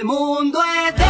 el mundo es de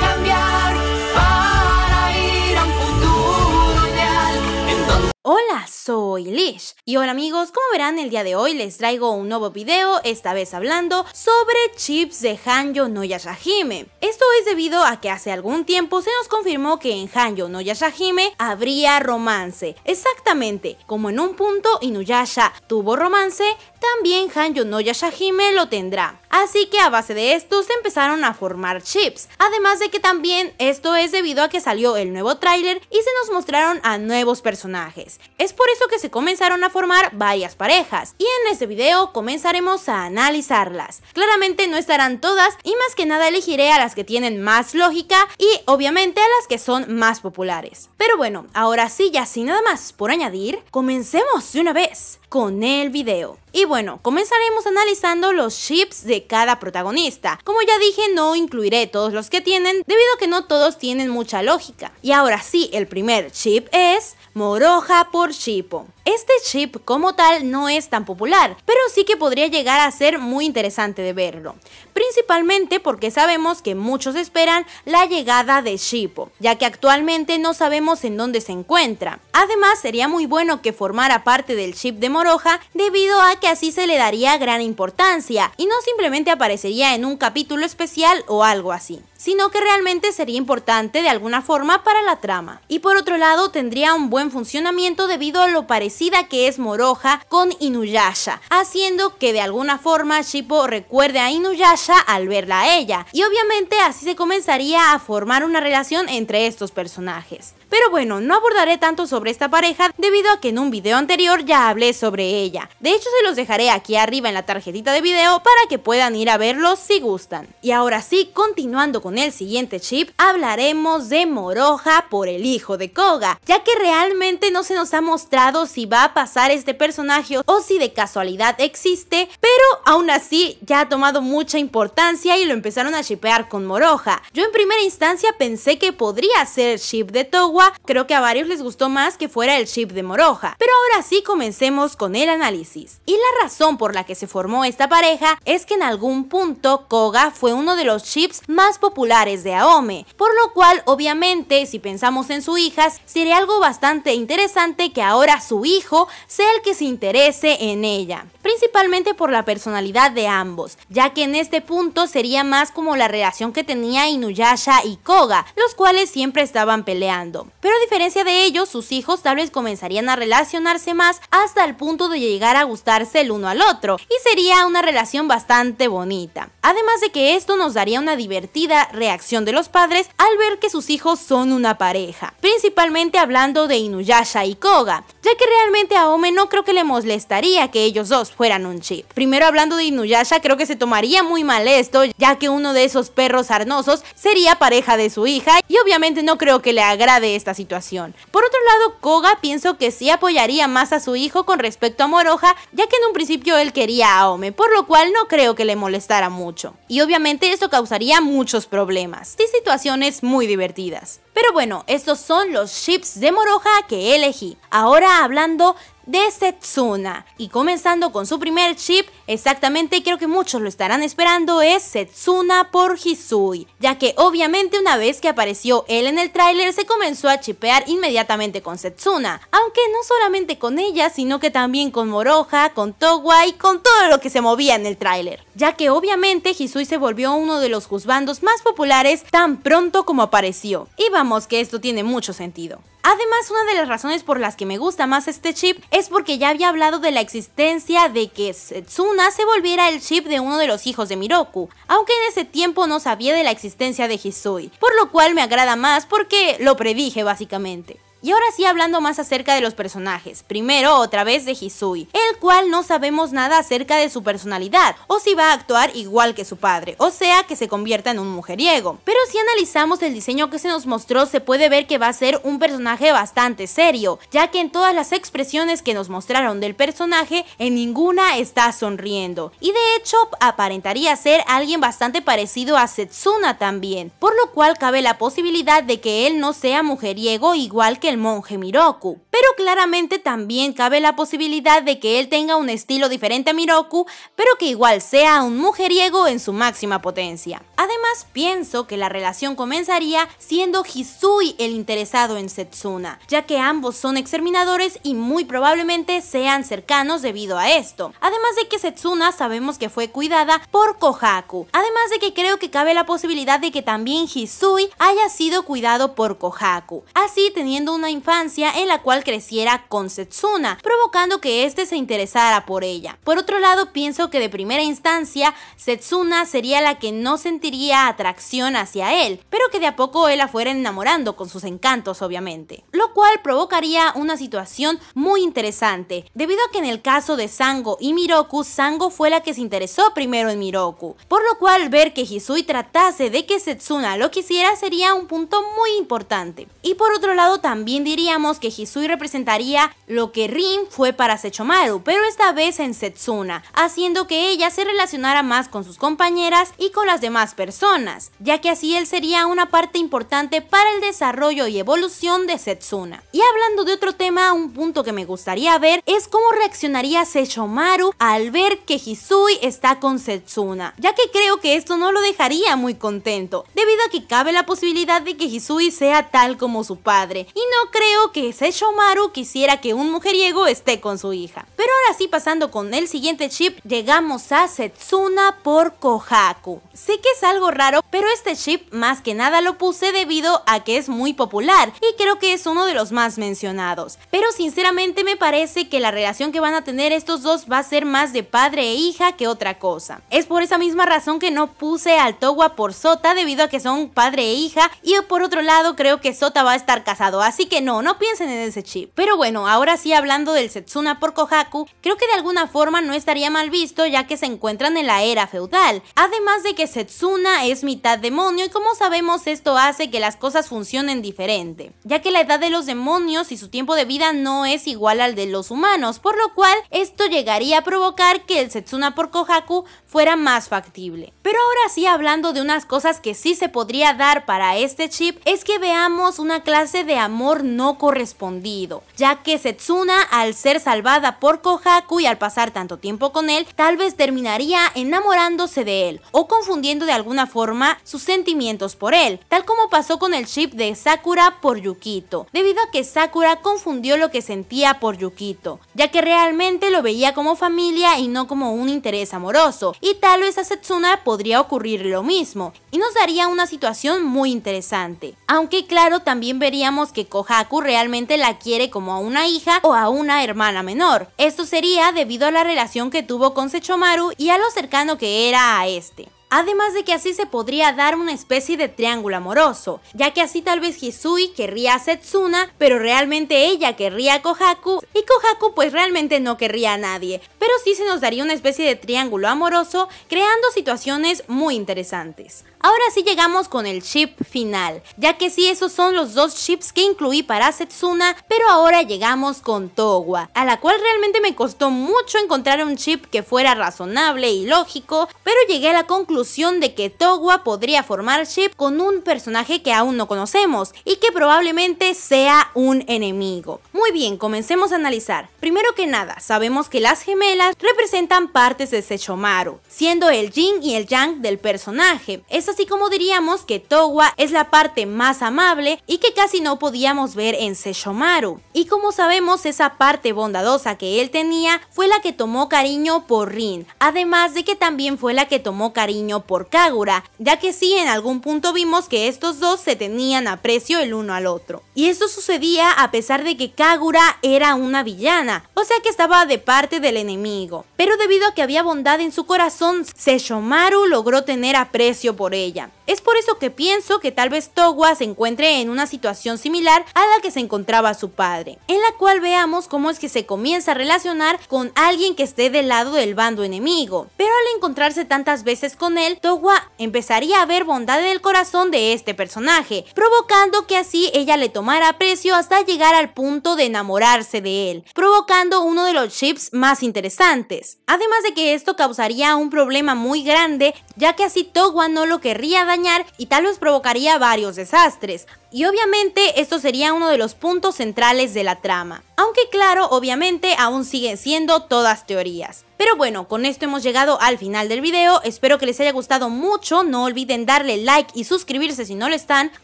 cambiar para ir a un futuro ideal. Hola, soy Lish. Y hola amigos, como verán el día de hoy les traigo un nuevo video, esta vez hablando sobre chips de Hanjo no Yashahime. Esto es debido a que hace algún tiempo se nos confirmó que en Hanjo no Yashahime habría romance. Exactamente, como en un punto Inuyasha tuvo romance, también Hanjo no Yashahime lo tendrá. Así que a base de esto se empezaron a formar chips. Además de que también esto es debido a que salió el nuevo tráiler y se nos mostraron a nuevos personajes. Es por eso que se comenzaron a formar varias parejas y en este video comenzaremos a analizarlas. Claramente no estarán todas y más que nada elegiré a las que tienen más lógica y obviamente a las que son más populares. Pero bueno, ahora sí ya sin nada más por añadir, comencemos de una vez con el video. Y bueno, comenzaremos analizando los chips de cada protagonista. Como ya dije, no incluiré todos los que tienen, debido a que no todos tienen mucha lógica. Y ahora sí, el primer chip es Moroja por Chipo. Este chip como tal no es tan popular, pero sí que podría llegar a ser muy interesante de verlo. Principalmente porque sabemos que muchos esperan la llegada de Chipo, ya que actualmente no sabemos en dónde se encuentra. Además, sería muy bueno que formara parte del chip de Moroja debido a que así se le daría gran importancia y no simplemente aparecería en un capítulo especial o algo así, sino que realmente sería importante de alguna forma para la trama. Y por otro lado tendría un buen funcionamiento debido a lo parecida que es Moroja con Inuyasha, haciendo que de alguna forma Shippo recuerde a Inuyasha al verla a ella, y obviamente así se comenzaría a formar una relación entre estos personajes. Pero bueno, no abordaré tanto sobre esta pareja debido a que en un video anterior ya hablé sobre ella. De hecho se los dejaré aquí arriba en la tarjetita de video para que puedan ir a verlos si gustan. Y ahora sí, continuando con el siguiente chip, hablaremos de Moroja por el hijo de Koga, ya que realmente no se nos ha mostrado si va a pasar este personaje o si de casualidad existe, pero aún así ya ha tomado mucha importancia y lo empezaron a shipear con Moroja. Yo en primera instancia pensé que podría ser chip de Towa creo que a varios les gustó más que fuera el chip de Moroja. Pero ahora sí comencemos con el análisis. Y la razón por la que se formó esta pareja es que en algún punto Koga fue uno de los chips más populares de Aome, por lo cual obviamente si pensamos en su hija sería algo bastante interesante que ahora su hijo sea el que se interese en ella principalmente por la personalidad de ambos, ya que en este punto sería más como la relación que tenía Inuyasha y Koga, los cuales siempre estaban peleando. Pero a diferencia de ellos, sus hijos tal vez comenzarían a relacionarse más hasta el punto de llegar a gustarse el uno al otro, y sería una relación bastante bonita. Además de que esto nos daría una divertida reacción de los padres al ver que sus hijos son una pareja, principalmente hablando de Inuyasha y Koga, ya que realmente a Ome no creo que le molestaría que ellos dos fueran un chip. Primero hablando de Inuyasha, creo que se tomaría muy mal esto, ya que uno de esos perros arnosos sería pareja de su hija y obviamente no creo que le agrade esta situación. Por otro lado, Koga pienso que sí apoyaría más a su hijo con respecto a Moroja, ya que en un principio él quería a Ome por lo cual no creo que le molestara mucho. Y obviamente esto causaría muchos problemas y situaciones muy divertidas. Pero bueno, estos son los chips de Moroja que elegí. Ahora hablando de Setsuna. Y comenzando con su primer chip, exactamente creo que muchos lo estarán esperando, es Setsuna por Hisui, ya que obviamente una vez que apareció él en el tráiler se comenzó a chipear inmediatamente con Setsuna, aunque no solamente con ella, sino que también con Moroja con Towa y con todo lo que se movía en el tráiler, ya que obviamente Hisui se volvió uno de los juzbandos más populares tan pronto como apareció. Y vamos que esto tiene mucho sentido. Además, una de las razones por las que me gusta más este chip es porque ya había hablado de la existencia de que Setsuna se volviera el chip de uno de los hijos de Miroku, aunque en ese tiempo no sabía de la existencia de Hisui, por lo cual me agrada más porque lo predije básicamente. Y ahora sí hablando más acerca de los personajes. Primero, otra vez de Hisui, el cual no sabemos nada acerca de su personalidad, o si va a actuar igual que su padre, o sea que se convierta en un mujeriego. Pero si analizamos el diseño que se nos mostró, se puede ver que va a ser un personaje bastante serio, ya que en todas las expresiones que nos mostraron del personaje, en ninguna está sonriendo. Y de hecho, aparentaría ser alguien bastante parecido a Setsuna también, por lo cual cabe la posibilidad de que él no sea mujeriego igual que monje Miroku, pero claramente también cabe la posibilidad de que él tenga un estilo diferente a Miroku, pero que igual sea un mujeriego en su máxima potencia. Además, pienso que la relación comenzaría siendo Hisui el interesado en Setsuna, ya que ambos son exterminadores y muy probablemente sean cercanos debido a esto. Además de que Setsuna sabemos que fue cuidada por Kohaku, además de que creo que cabe la posibilidad de que también Hisui haya sido cuidado por Kohaku, así teniendo un infancia en la cual creciera con Setsuna, provocando que éste se interesara por ella. Por otro lado, pienso que de primera instancia, Setsuna sería la que no sentiría atracción hacia él, pero que de a poco él la fuera enamorando con sus encantos, obviamente. Lo cual provocaría una situación muy interesante, debido a que en el caso de Sango y Miroku, Sango fue la que se interesó primero en Miroku, por lo cual ver que Hisui tratase de que Setsuna lo quisiera sería un punto muy importante. Y por otro lado también diríamos que Hisui representaría lo que Rin fue para Sechomaru, pero esta vez en Setsuna, haciendo que ella se relacionara más con sus compañeras y con las demás personas, ya que así él sería una parte importante para el desarrollo y evolución de Setsuna. Y hablando de otro tema, un punto que me gustaría ver es cómo reaccionaría Sechomaru al ver que Hisui está con Setsuna, ya que creo que esto no lo dejaría muy contento, debido a que cabe la posibilidad de que Hisui sea tal como su padre, y no creo que Seishomaru quisiera que un mujeriego esté con su hija. Pero ahora sí, pasando con el siguiente chip, llegamos a Setsuna por Kohaku. Sé que es algo raro, pero este chip más que nada lo puse debido a que es muy popular y creo que es uno de los más mencionados. Pero sinceramente me parece que la relación que van a tener estos dos va a ser más de padre e hija que otra cosa. Es por esa misma razón que no puse al Towa por Sota debido a que son padre e hija y por otro lado creo que Sota va a estar casado así que no, no piensen en ese chip. Pero bueno, ahora sí hablando del Setsuna por Kohaku, creo que de alguna forma no estaría mal visto ya que se encuentran en la era feudal. Además de que Setsuna es mitad demonio y como sabemos esto hace que las cosas funcionen diferente, ya que la edad de los demonios y su tiempo de vida no es igual al de los humanos, por lo cual esto llegaría a provocar que el Setsuna por Kohaku fuera más factible. Pero ahora sí hablando de unas cosas que sí se podría dar para este chip, es que veamos una clase de amor no correspondido, ya que Setsuna, al ser salvada por Kohaku y al pasar tanto tiempo con él, tal vez terminaría enamorándose de él o confundiendo de alguna forma sus sentimientos por él, tal como pasó con el chip de Sakura por Yukito, debido a que Sakura confundió lo que sentía por Yukito, ya que realmente lo veía como familia y no como un interés amoroso, y tal vez a Setsuna podría ocurrir lo mismo, y nos daría una situación muy interesante. Aunque claro, también veríamos que Kohaku Kohaku realmente la quiere como a una hija o a una hermana menor. Esto sería debido a la relación que tuvo con Sechomaru y a lo cercano que era a este. Además de que así se podría dar una especie de triángulo amoroso, ya que así tal vez Hisui querría a Setsuna, pero realmente ella querría a Kohaku, y Kohaku pues realmente no querría a nadie, pero sí se nos daría una especie de triángulo amoroso, creando situaciones muy interesantes. Ahora sí llegamos con el chip final, ya que sí esos son los dos chips que incluí para Setsuna, pero ahora llegamos con Towa, a la cual realmente me costó mucho encontrar un chip que fuera razonable y lógico, pero llegué a la conclusión de que Towa podría formar chip con un personaje que aún no conocemos y que probablemente sea un enemigo. Muy bien, comencemos a analizar. Primero que nada, sabemos que las gemelas representan partes de Sechomaru, siendo el Jin y el yang del personaje. Esas así como diríamos que Towa es la parte más amable y que casi no podíamos ver en Seshomaru. Y como sabemos, esa parte bondadosa que él tenía fue la que tomó cariño por Rin, además de que también fue la que tomó cariño por Kagura, ya que sí en algún punto vimos que estos dos se tenían aprecio el uno al otro. Y esto sucedía a pesar de que Kagura era una villana, o sea que estaba de parte del enemigo. Pero debido a que había bondad en su corazón, Seshomaru logró tener aprecio por él es por eso que pienso que tal vez Towa se encuentre en una situación similar a la que se encontraba su padre, en la cual veamos cómo es que se comienza a relacionar con alguien que esté del lado del bando enemigo. Pero al encontrarse tantas veces con él, Towa empezaría a ver bondad en el corazón de este personaje, provocando que así ella le tomara precio hasta llegar al punto de enamorarse de él, provocando uno de los chips más interesantes. Además de que esto causaría un problema muy grande, ya que así Towa no lo querría querría dañar y tal vez provocaría varios desastres y obviamente esto sería uno de los puntos centrales de la trama. Aunque claro, obviamente aún siguen siendo todas teorías. Pero bueno, con esto hemos llegado al final del video, espero que les haya gustado mucho, no olviden darle like y suscribirse si no lo están,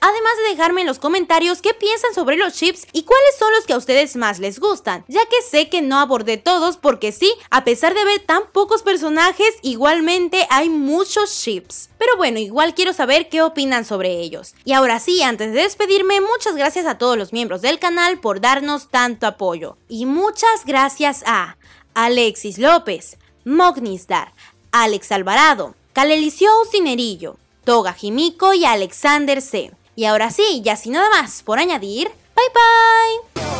además de dejarme en los comentarios qué piensan sobre los chips y cuáles son los que a ustedes más les gustan, ya que sé que no abordé todos porque sí, a pesar de ver tan pocos personajes, igualmente hay muchos chips. Pero bueno, igual quiero saber qué opinan sobre ellos. Y ahora sí, antes de despedirme, pedirme muchas gracias a todos los miembros del canal por darnos tanto apoyo. Y muchas gracias a Alexis López, Mognistar, Alex Alvarado, Calelicio Cinerillo, Toga Jimico y Alexander C. Y ahora sí, ya sin nada más por añadir, bye bye.